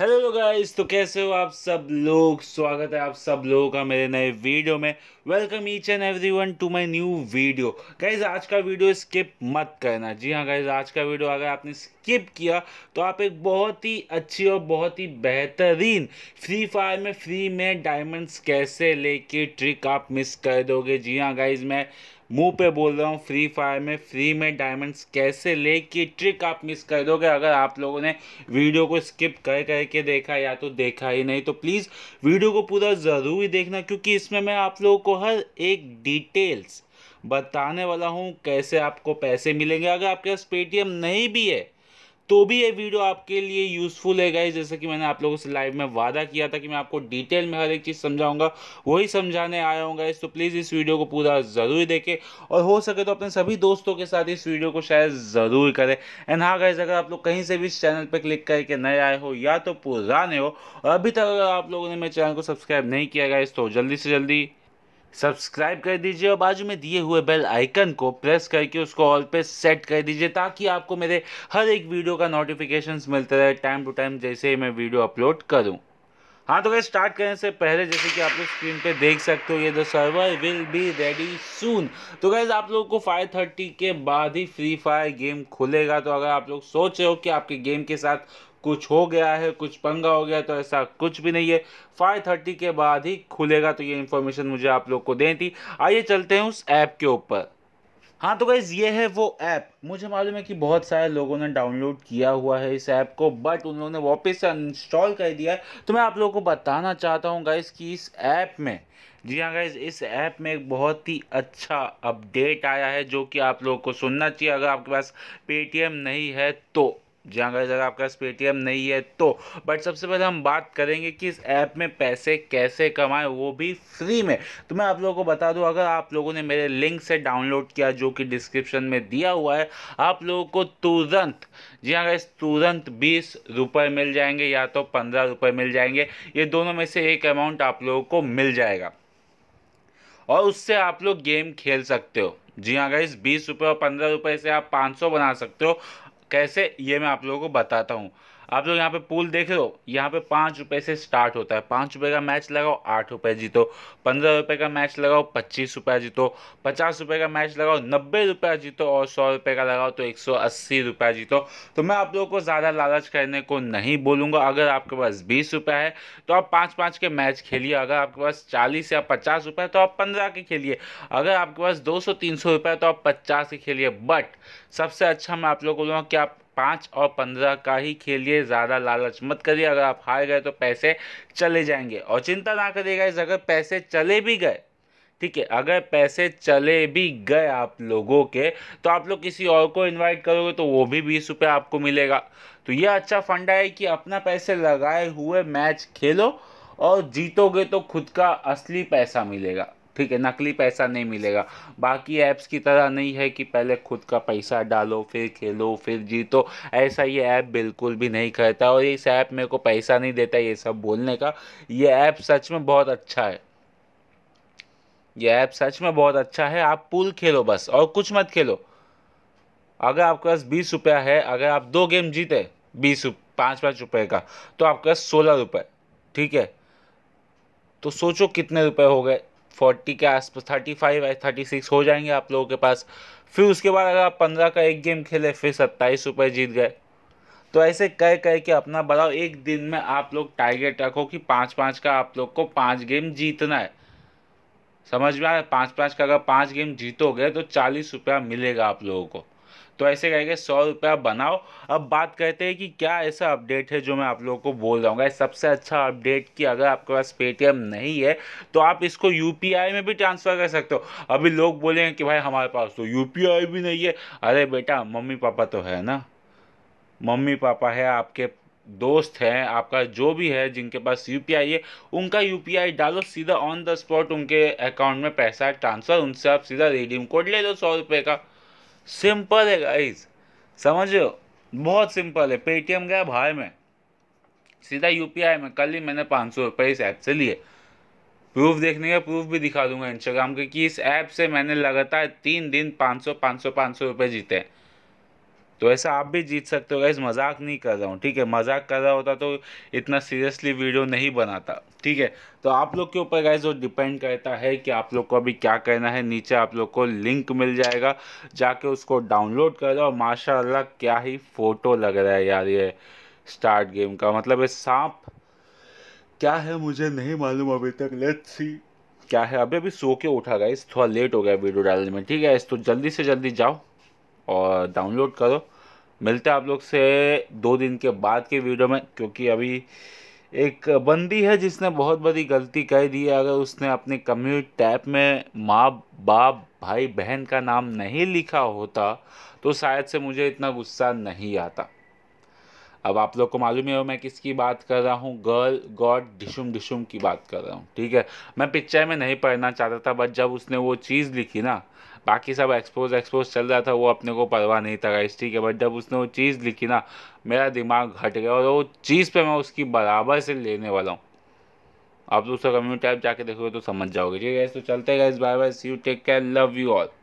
hello guys तो कैसे हो आप सब लोग स्वागत है आप सब लोगों का मेरे नए वीडियो में welcome each and everyone to my new video guys आज का वीडियो स्किप मत करना जी हाँ गाइस आज का वीडियो अगर आपने स्किप किया तो आप एक बहुत ही अच्छी और बहुत ही बेहतरीन फ्री फायर में फ्री में डायमंड्स कैसे लेके ट्रिक आप मिस कर दोगे जी हाँ गाइज मैं मुंह पे बोल रहा हूँ फ्री फायर में फ्री में डायमंड्स कैसे ले कि ट्रिक आप मिस कर दोगे अगर आप लोगों ने वीडियो को स्किप कर करके देखा या तो देखा ही नहीं तो प्लीज़ वीडियो को पूरा ज़रूर देखना क्योंकि इसमें मैं आप लोगों को हर एक डिटेल्स बताने वाला हूँ कैसे आपको पैसे मिलेंगे अगर आपके पास पेटीएम नहीं भी है तो भी ये वीडियो आपके लिए यूज़फुल है गाइज जैसे कि मैंने आप लोगों से लाइव में वादा किया था कि मैं आपको डिटेल में हर एक चीज़ समझाऊंगा वही समझाने आया हूँ गाइज तो प्लीज़ इस वीडियो को पूरा ज़रूर देखें और हो सके तो अपने सभी दोस्तों के साथ इस वीडियो को शेयर ज़रूर करें एंड हाँ गाइज अगर आप लोग कहीं से भी इस चैनल पर क्लिक करके नए आए हो या तो पुराने हो और अभी तक अगर आप लोगों ने मेरे चैनल को सब्सक्राइब नहीं किया गाइज तो जल्दी से जल्दी सब्सक्राइब कर दीजिए और बाजू में दिए हुए बेल आइकन को प्रेस करके उसको ऑल पे सेट कर दीजिए ताकि आपको मेरे हर एक वीडियो का नोटिफिकेशन मिलता रहे टाइम टू टाइम जैसे ही मैं वीडियो अपलोड करूँ हाँ तो वैसे स्टार्ट करने से पहले जैसे कि आप लोग स्क्रीन पे देख सकते हो ये the server will be ready soon तो गैस आप लोगों को फाइव थर्टी के बाद ही फ्री फायर गेम खुलेगा तो अगर आप लोग सोच रहे हो कि आपके गेम के साथ कुछ हो गया है कुछ पंगा हो गया तो ऐसा कुछ भी नहीं है फाइव थर्टी के बाद ही खुलेगा तो ये इन्फॉर्मेशन मुझे आप लोग को दें थी आइए चलते हैं उस ऐप के ऊपर हाँ तो गाइज़ ये है वो ऐप मुझे मालूम है कि बहुत सारे लोगों ने डाउनलोड किया हुआ है इस ऐप को बट उन लोगों ने वापस से अनइंस्टॉल कर दिया है तो मैं आप लोगों को बताना चाहता हूँ गाइज़ कि इस ऐप में जी हाँ गाइज़ इस ऐप में एक बहुत ही अच्छा अपडेट आया है जो कि आप लोगों को सुनना चाहिए अगर आपके पास पेटीएम नहीं है तो जहाँ अगर आपके पास पेटीएम नहीं है तो बट सबसे पहले हम बात करेंगे कि इस ऐप में पैसे कैसे कमाएं वो भी फ्री में तो मैं आप लोगों को बता दूं अगर आप लोगों ने मेरे लिंक से डाउनलोड किया जो कि डिस्क्रिप्शन में दिया हुआ है आप लोगों को तुरंत जी हाँ इस तुरंत बीस रुपये मिल जाएंगे या तो पंद्रह रुपये मिल जाएंगे ये दोनों में से एक अमाउंट आप लोगों को मिल जाएगा और उससे आप लोग गेम खेल सकते हो जी हाँ गाइस बीस रुपये और पंद्रह रुपये से आप पाँच सौ बना सकते हो कैसे ये मैं आप लोगों को बताता हूँ आप लोग यहाँ पे पूल देख रहे हो यहाँ पे पाँच रुपये से स्टार्ट होता है पाँच रुपये का मैच लगाओ आठ रुपये जीतो पंद्रह रुपये का मैच लगाओ पच्चीस रुपये जीतो पचास रुपये का मैच लगाओ नब्बे रुपये जीतो और सौ रुपये का लगाओ तो एक सौ अस्सी रुपये जीतो तो मैं आप लोगों को ज़्यादा लालच करने को नहीं बोलूँगा अगर आपके पास बीस रुपये है तो आप पाँच पाँच के मैच खेलिए अगर आपके पास चालीस या पचास रुपये तो आप पंद्रह के खेलिए अगर आपके पास दो सौ तीन सौ रुपये तो आप पचास के खेलिए बट सबसे अच्छा मैं आप लोग को बोलूँगा कि आप पाँच और पंद्रह का ही खेलिए ज़्यादा लालच मत करिए अगर आप हार गए तो पैसे चले जाएंगे और चिंता ना करिएगा इस अगर पैसे चले भी गए ठीक है अगर पैसे चले भी गए आप लोगों के तो आप लोग किसी और को इनवाइट करोगे तो वो भी बीस रुपये आपको मिलेगा तो ये अच्छा फंडा है कि अपना पैसे लगाए हुए मैच खेलो और जीतोगे तो खुद का असली पैसा मिलेगा ठीक है नकली पैसा नहीं मिलेगा बाकी ऐप्स की तरह नहीं है कि पहले खुद का पैसा डालो फिर खेलो फिर जीतो ऐसा ये ऐप बिल्कुल भी नहीं करता और इस ऐप मेरे को पैसा नहीं देता ये सब बोलने का ये ऐप सच में बहुत अच्छा है ये ऐप सच में बहुत अच्छा है आप पुल खेलो बस और कुछ मत खेलो अगर आपके पास बीस रुपया है अगर आप दो गेम जीते बीस पाँच पाँच रुपये का तो आपके पास सोलह रुपये ठीक है तो सोचो कितने रुपए हो गए फोर्टी के आसपास थर्टी फाइव या थर्टी सिक्स हो जाएंगे आप लोगों के पास फिर उसके बाद अगर आप पंद्रह का एक गेम खेले फिर सत्ताईस रुपये जीत गए तो ऐसे कह कह के अपना बढ़ाओ एक दिन में आप लोग टारगेट रखो कि पाँच पाँच का आप लोग को पाँच गेम जीतना है समझ में आया पाँच पाँच का अगर पाँच गेम जीतोगे तो चालीस रुपया मिलेगा आप लोगों को तो ऐसे कहेंगे सौ रुपया बनाओ अब बात करते हैं कि क्या ऐसा अपडेट है जो मैं आप लोगों को बोल रहा हूँ सबसे अच्छा अपडेट कि अगर आपके पास पेटीएम नहीं है तो आप इसको यू में भी ट्रांसफ़र कर सकते हो अभी लोग बोलेंगे कि भाई हमारे पास तो यू भी नहीं है अरे बेटा मम्मी पापा तो है ना मम्मी पापा है आपके दोस्त हैं आपका जो भी है जिनके पास आई है उनका आई डालो सीधा ऑन द स्पॉट उनके अकाउंट में पैसा ट्रांसफ़र उनसे आप सीधा रिडीम कोड ले लो सौ रुपये का सिंपल है गाइस समझो बहुत सिंपल है पेटीएम गया भाई में सीधा यूपीआई में कल ही मैंने पाँच सौ रुपये इस ऐप से लिए प्रूफ देखने का प्रूफ भी दिखा दूंगा इंस्टाग्राम के कि इस ऐप से मैंने लगातार तीन दिन पाँच सौ पाँच सौ पाँच सौ रुपये जीते हैं तो ऐसा आप भी जीत सकते हो गाइज मजाक नहीं कर रहा हूँ ठीक है मजाक कर रहा होता तो इतना सीरियसली वीडियो नहीं बनाता ठीक है तो आप लोग के ऊपर गाइज वो डिपेंड करता है कि आप लोग को अभी क्या करना है नीचे आप लोग को लिंक मिल जाएगा जाके उसको डाउनलोड कर लो और माशाल्लाह क्या ही फ़ोटो लग रहा है यार ये स्टार्ट गेम का मतलब ये सांप क्या है मुझे नहीं मालूम अभी तक लेट्स सी क्या है अभी अभी सो के उठा गाइस थोड़ा लेट हो गया वीडियो डालने में ठीक है तो जल्दी से जल्दी जाओ और डाउनलोड करो मिलते हैं आप लोग से दो दिन के बाद के वीडियो में क्योंकि अभी एक बंदी है जिसने बहुत बड़ी गलती कह दी है अगर उसने अपने कम्यूट टैप में माँ बाप भाई बहन का नाम नहीं लिखा होता तो शायद से मुझे इतना गुस्सा नहीं आता अब आप लोग को मालूम है मैं किसकी बात कर रहा हूँ गर्ल गॉड डिशुम डिशुम की बात कर रहा हूँ ठीक है मैं पिक्चर में नहीं पढ़ना चाहता था बट जब उसने वो चीज़ लिखी ना बाकी सब एक्सपोज एक्सपोज चल रहा था वो अपने को परवाह नहीं था गाइस ठीक है बट जब उसने वो चीज़ लिखी ना मेरा दिमाग घट गया और वो चीज़ पे मैं उसकी बराबर से लेने वाला हूँ आप दूसरा कम्यूनिटी टाइप जाके देखोगे तो समझ जाओगे ठीक है तो चलते गए bye bye see you take care love you all